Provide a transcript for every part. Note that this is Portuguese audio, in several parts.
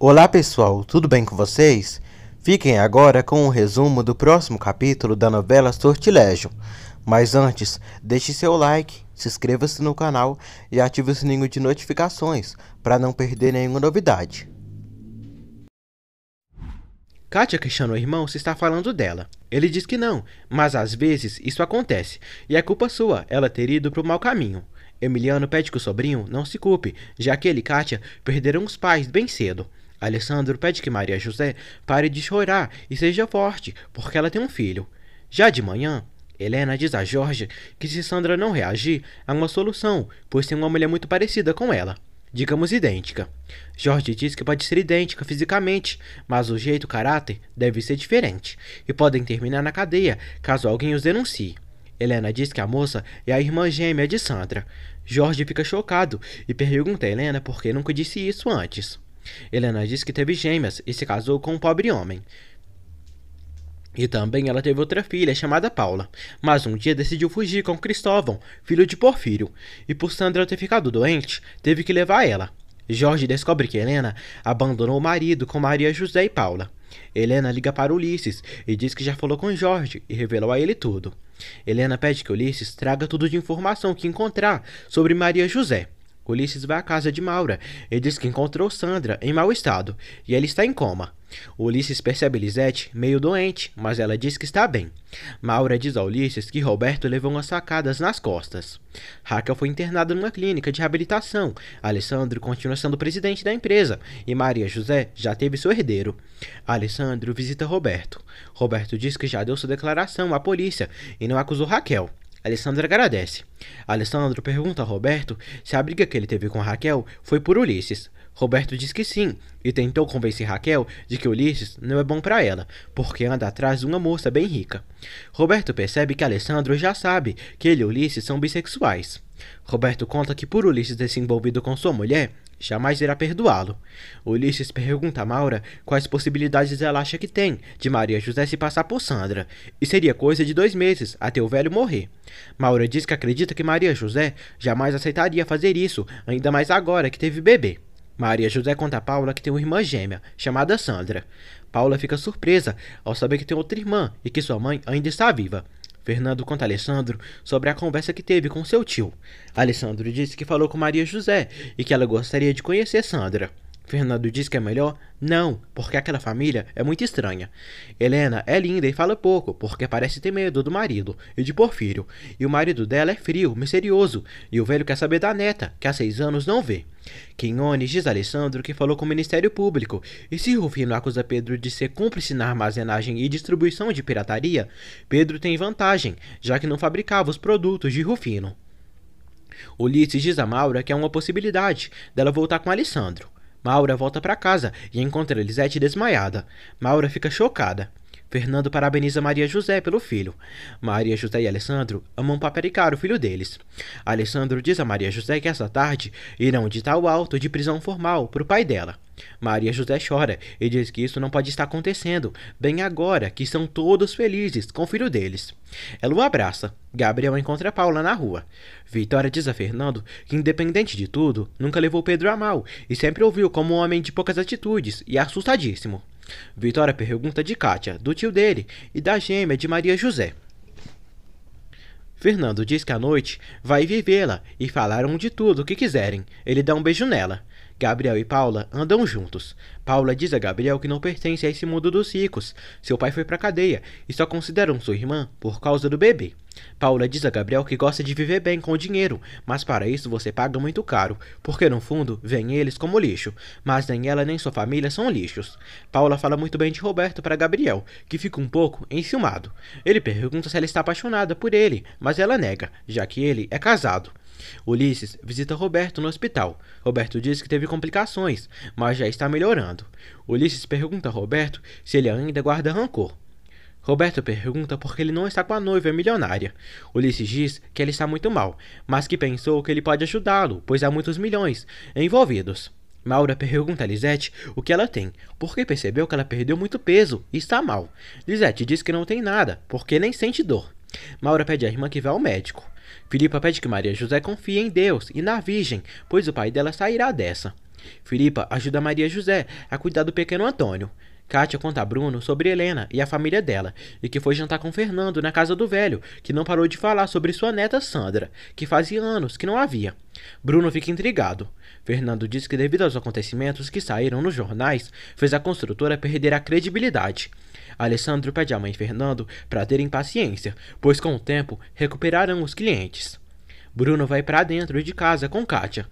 Olá pessoal, tudo bem com vocês? Fiquem agora com um resumo do próximo capítulo da novela Sortilégio. Mas antes, deixe seu like, se inscreva-se no canal e ative o sininho de notificações para não perder nenhuma novidade. Kátia questiona o irmão se está falando dela. Ele diz que não, mas às vezes isso acontece, e é culpa sua ela ter ido para o mau caminho. Emiliano pede que o sobrinho não se culpe, já que ele e Kátia perderam os pais bem cedo. Alessandro pede que Maria José pare de chorar e seja forte, porque ela tem um filho. Já de manhã, Helena diz a Jorge que se Sandra não reagir, há uma solução, pois tem uma mulher muito parecida com ela. Digamos idêntica. Jorge diz que pode ser idêntica fisicamente, mas o jeito, o caráter, deve ser diferente, e podem terminar na cadeia caso alguém os denuncie. Helena diz que a moça é a irmã gêmea de Sandra. Jorge fica chocado e pergunta a Helena por que nunca disse isso antes. Helena disse que teve gêmeas e se casou com um pobre homem. E também ela teve outra filha, chamada Paula, mas um dia decidiu fugir com Cristóvão, filho de Porfírio, e por Sandra ter ficado doente, teve que levar ela. Jorge descobre que Helena abandonou o marido com Maria José e Paula. Helena liga para Ulisses e diz que já falou com Jorge e revelou a ele tudo. Helena pede que Ulisses traga tudo de informação que encontrar sobre Maria José. Ulisses vai à casa de Maura e diz que encontrou Sandra em mau estado e ela está em coma. Ulisses percebe Lisette meio doente, mas ela diz que está bem. Maura diz a Ulisses que Roberto levou umas sacadas nas costas. Raquel foi internada numa clínica de reabilitação. Alessandro continua sendo presidente da empresa e Maria José já teve seu herdeiro. Alessandro visita Roberto. Roberto diz que já deu sua declaração à polícia e não acusou Raquel. Alessandra agradece. Alessandro pergunta a Roberto se a briga que ele teve com Raquel foi por Ulisses. Roberto diz que sim e tentou convencer Raquel de que Ulisses não é bom para ela, porque anda atrás de uma moça bem rica. Roberto percebe que Alessandro já sabe que ele e Ulisses são bissexuais. Roberto conta que por Ulisses ter se envolvido com sua mulher, jamais irá perdoá-lo. Ulisses pergunta a Maura quais possibilidades ela acha que tem de Maria José se passar por Sandra, e seria coisa de dois meses até o velho morrer. Maura diz que acredita que Maria José jamais aceitaria fazer isso, ainda mais agora que teve bebê. Maria José conta a Paula que tem uma irmã gêmea, chamada Sandra. Paula fica surpresa ao saber que tem outra irmã e que sua mãe ainda está viva. Fernando conta a Alessandro sobre a conversa que teve com seu tio. Alessandro disse que falou com Maria José e que ela gostaria de conhecer Sandra. Fernando diz que é melhor? Não, porque aquela família é muito estranha. Helena é linda e fala pouco, porque parece ter medo do marido e de Porfírio. E o marido dela é frio, misterioso, e o velho quer saber da neta, que há seis anos não vê. Quinones diz a Alessandro que falou com o Ministério Público, e se Rufino acusa Pedro de ser cúmplice na armazenagem e distribuição de pirataria, Pedro tem vantagem, já que não fabricava os produtos de Rufino. Ulisses diz a Maura que é uma possibilidade dela voltar com Alessandro. Maura volta para casa e encontra Elisete desmaiada. Maura fica chocada. Fernando parabeniza Maria José pelo filho. Maria José e Alessandro amam paparicar o filho deles. Alessandro diz a Maria José que essa tarde irão de tal auto de prisão formal para o pai dela. Maria José chora e diz que isso não pode estar acontecendo, bem agora que estão todos felizes com o filho deles. Ela o abraça. Gabriel encontra Paula na rua. Vitória diz a Fernando que, independente de tudo, nunca levou Pedro a mal e sempre ouviu como um homem de poucas atitudes e assustadíssimo. Vitória pergunta de Kátia, do tio dele e da gêmea de Maria José. Fernando diz que à noite vai vivê-la e falaram de tudo o que quiserem. Ele dá um beijo nela. Gabriel e Paula andam juntos. Paula diz a Gabriel que não pertence a esse mundo dos ricos. Seu pai foi pra cadeia e só consideram sua irmã por causa do bebê. Paula diz a Gabriel que gosta de viver bem com o dinheiro, mas para isso você paga muito caro, porque no fundo vem eles como lixo, mas nem ela nem sua família são lixos. Paula fala muito bem de Roberto para Gabriel, que fica um pouco enciumado. Ele pergunta se ela está apaixonada por ele, mas ela nega, já que ele é casado. Ulisses visita Roberto no hospital. Roberto diz que teve complicações, mas já está melhorando. Ulisses pergunta a Roberto se ele ainda guarda rancor. Roberto pergunta por que ele não está com a noiva milionária. Ulisses diz que ele está muito mal, mas que pensou que ele pode ajudá-lo, pois há muitos milhões envolvidos. Maura pergunta a Lisette o que ela tem, porque percebeu que ela perdeu muito peso e está mal. Lisette diz que não tem nada, porque nem sente dor. Maura pede à irmã que vá ao médico. Filipa pede que Maria José confie em Deus e na Virgem, pois o pai dela sairá dessa. Filipa ajuda Maria José a cuidar do pequeno Antônio, Kátia conta a Bruno sobre Helena e a família dela, e que foi jantar com Fernando na casa do velho, que não parou de falar sobre sua neta Sandra, que fazia anos que não havia. Bruno fica intrigado. Fernando diz que devido aos acontecimentos que saíram nos jornais, fez a construtora perder a credibilidade. Alessandro pede à mãe Fernando para terem paciência, pois com o tempo recuperarão os clientes. Bruno vai para dentro de casa com Kátia.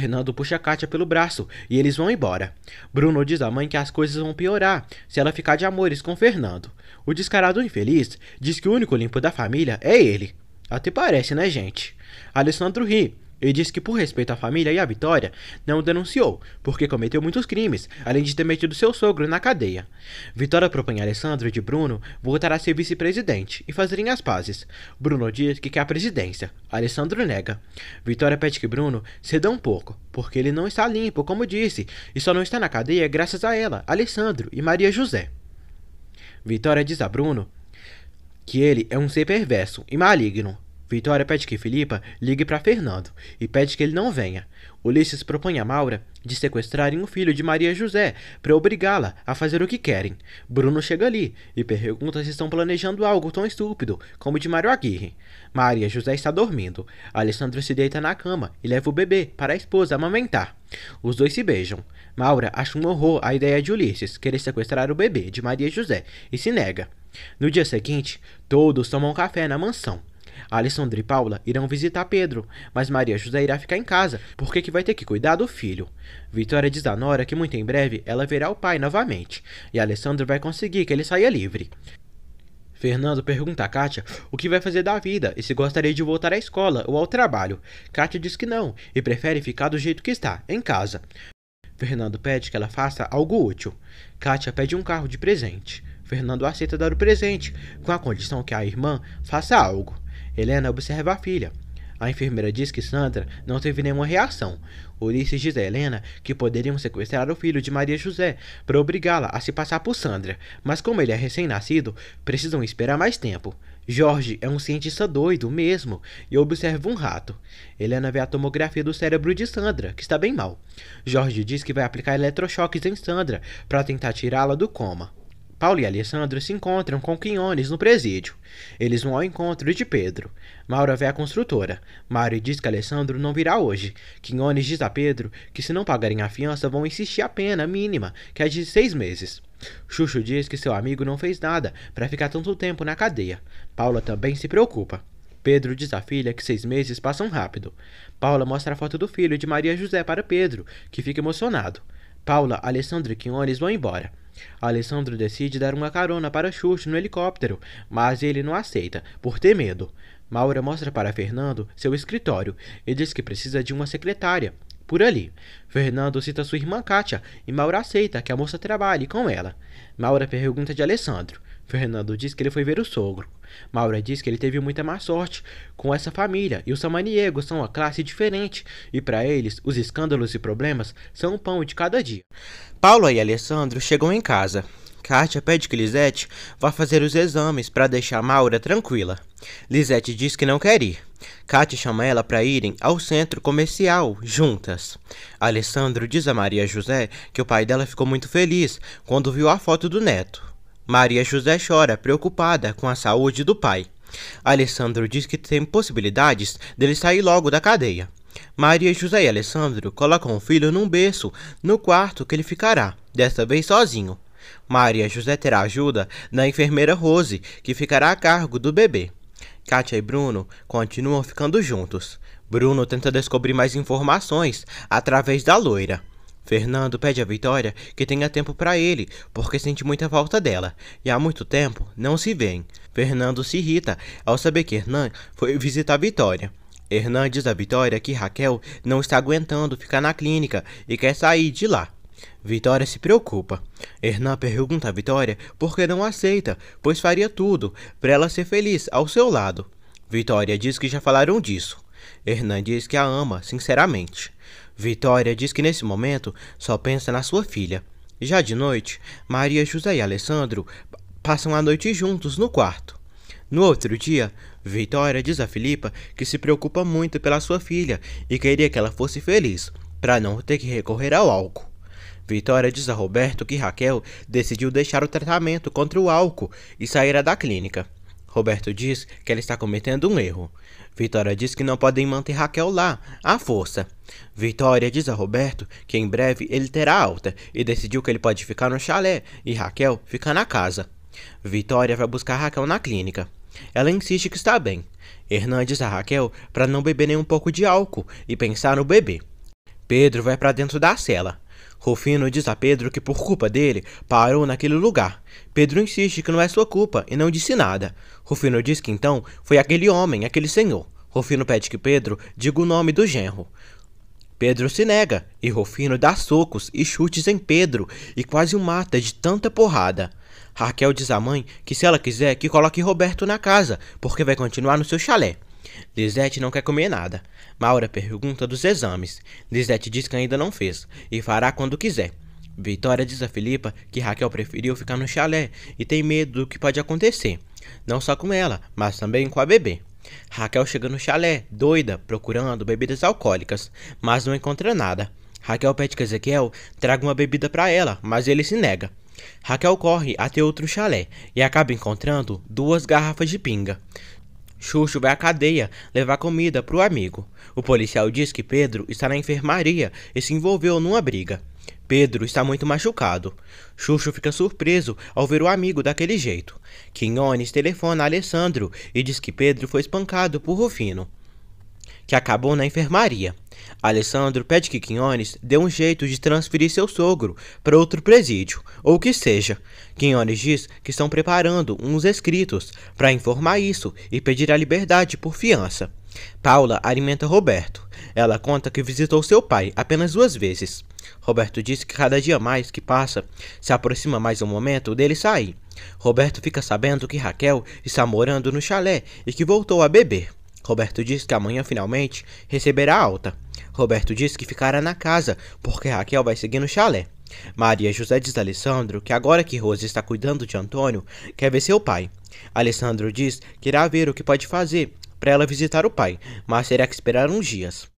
Fernando puxa Kátia pelo braço e eles vão embora. Bruno diz à mãe que as coisas vão piorar se ela ficar de amores com Fernando. O descarado infeliz diz que o único limpo da família é ele. Até parece, né, gente? Alessandro ri ele disse que, por respeito à família e à Vitória, não o denunciou, porque cometeu muitos crimes, além de ter metido seu sogro na cadeia. Vitória propõe a Alessandro de Bruno voltar a ser vice-presidente e fazerem as pazes. Bruno diz que quer a presidência. Alessandro nega. Vitória pede que Bruno ceda um pouco, porque ele não está limpo, como disse, e só não está na cadeia graças a ela, Alessandro e Maria José. Vitória diz a Bruno que ele é um ser perverso e maligno, Vitória pede que Filipa ligue para Fernando e pede que ele não venha. Ulisses propõe a Maura de sequestrarem o filho de Maria José para obrigá-la a fazer o que querem. Bruno chega ali e pergunta se estão planejando algo tão estúpido como o de Mário Aguirre. Maria José está dormindo. Alessandro se deita na cama e leva o bebê para a esposa amamentar. Os dois se beijam. Maura acha um horror a ideia de Ulisses querer sequestrar o bebê de Maria José e se nega. No dia seguinte, todos tomam café na mansão. Alessandra e Paula irão visitar Pedro, mas Maria José irá ficar em casa, porque que vai ter que cuidar do filho. Vitória diz à Nora que muito em breve ela verá o pai novamente, e Alessandra vai conseguir que ele saia livre. Fernando pergunta a Kátia o que vai fazer da vida e se gostaria de voltar à escola ou ao trabalho. Kátia diz que não e prefere ficar do jeito que está, em casa. Fernando pede que ela faça algo útil. Kátia pede um carro de presente. Fernando aceita dar o presente, com a condição que a irmã faça algo. Helena observa a filha. A enfermeira diz que Sandra não teve nenhuma reação. Ulisses diz a Helena que poderiam sequestrar o filho de Maria José para obrigá-la a se passar por Sandra, mas como ele é recém-nascido, precisam esperar mais tempo. Jorge é um cientista doido mesmo e observa um rato. Helena vê a tomografia do cérebro de Sandra, que está bem mal. Jorge diz que vai aplicar eletrochoques em Sandra para tentar tirá-la do coma. Paulo e Alessandro se encontram com Quinones no presídio. Eles vão ao encontro de Pedro. Maura vê a construtora. Mário diz que Alessandro não virá hoje. Quinones diz a Pedro que se não pagarem a fiança vão insistir a pena mínima, que é de seis meses. Xuxo diz que seu amigo não fez nada para ficar tanto tempo na cadeia. Paula também se preocupa. Pedro diz à filha que seis meses passam rápido. Paula mostra a foto do filho de Maria José para Pedro, que fica emocionado. Paula, Alessandro e Quinones vão embora. Alessandro decide dar uma carona para Chute no helicóptero, mas ele não aceita, por ter medo. Maura mostra para Fernando seu escritório e diz que precisa de uma secretária. Por ali, Fernando cita sua irmã Kátia e Maura aceita que a moça trabalhe com ela. Maura pergunta de Alessandro Fernando diz que ele foi ver o sogro. Maura diz que ele teve muita má sorte com essa família e os samaniegos são uma classe diferente e para eles os escândalos e problemas são o pão de cada dia. Paula e Alessandro chegam em casa. Kátia pede que Lisette vá fazer os exames para deixar Maura tranquila. Lisette diz que não quer ir. Kátia chama ela para irem ao centro comercial, juntas. Alessandro diz a Maria José que o pai dela ficou muito feliz quando viu a foto do neto. Maria José chora, preocupada com a saúde do pai. Alessandro diz que tem possibilidades dele sair logo da cadeia. Maria José e Alessandro colocam o filho num berço, no quarto que ele ficará, desta vez sozinho. Maria José terá ajuda da enfermeira Rose, que ficará a cargo do bebê. Kátia e Bruno continuam ficando juntos. Bruno tenta descobrir mais informações através da loira. Fernando pede a Vitória que tenha tempo para ele, porque sente muita falta dela, e há muito tempo não se vêem. Fernando se irrita ao saber que Hernan foi visitar Vitória. Hernan diz a Vitória que Raquel não está aguentando ficar na clínica e quer sair de lá. Vitória se preocupa. Hernan pergunta a Vitória por que não aceita, pois faria tudo para ela ser feliz ao seu lado. Vitória diz que já falaram disso. Hernan diz que a ama sinceramente. Vitória diz que nesse momento só pensa na sua filha. Já de noite, Maria José e Alessandro passam a noite juntos no quarto. No outro dia, Vitória diz a Filipa que se preocupa muito pela sua filha e queria que ela fosse feliz, para não ter que recorrer ao álcool. Vitória diz a Roberto que Raquel decidiu deixar o tratamento contra o álcool e sairá da clínica. Roberto diz que ela está cometendo um erro. Vitória diz que não podem manter Raquel lá, à força. Vitória diz a Roberto que em breve ele terá alta e decidiu que ele pode ficar no chalé e Raquel fica na casa. Vitória vai buscar Raquel na clínica. Ela insiste que está bem. Hernandes a Raquel para não beber nem um pouco de álcool e pensar no bebê. Pedro vai para dentro da cela. Rufino diz a Pedro que por culpa dele parou naquele lugar. Pedro insiste que não é sua culpa e não disse nada. Rufino diz que então foi aquele homem, aquele senhor. Rufino pede que Pedro diga o nome do genro. Pedro se nega e Rufino dá socos e chutes em Pedro e quase o mata de tanta porrada. Raquel diz à mãe que se ela quiser que coloque Roberto na casa, porque vai continuar no seu chalé. Lisette não quer comer nada. Maura pergunta dos exames. Lisette diz que ainda não fez e fará quando quiser. Vitória diz a Filipa que Raquel preferiu ficar no chalé e tem medo do que pode acontecer, não só com ela, mas também com a bebê. Raquel chega no chalé, doida, procurando bebidas alcoólicas, mas não encontra nada. Raquel pede que Ezequiel traga uma bebida para ela, mas ele se nega. Raquel corre até outro chalé e acaba encontrando duas garrafas de pinga. Xuxo vai à cadeia levar comida para o amigo. O policial diz que Pedro está na enfermaria e se envolveu numa briga. Pedro está muito machucado. Xuxo fica surpreso ao ver o amigo daquele jeito. Quinones telefona a Alessandro e diz que Pedro foi espancado por Rufino, que acabou na enfermaria. Alessandro pede que Quinones dê um jeito de transferir seu sogro para outro presídio, ou que seja. Quinones diz que estão preparando uns escritos para informar isso e pedir a liberdade por fiança. Paula alimenta Roberto. Ela conta que visitou seu pai apenas duas vezes. Roberto diz que cada dia mais que passa, se aproxima mais o momento dele sair. Roberto fica sabendo que Raquel está morando no chalé e que voltou a beber. Roberto diz que amanhã finalmente receberá alta. Roberto diz que ficará na casa, porque Raquel vai seguir no chalé. Maria José diz a Alessandro que agora que Rose está cuidando de Antônio, quer ver seu pai. Alessandro diz que irá ver o que pode fazer para ela visitar o pai, mas terá que esperar uns dias.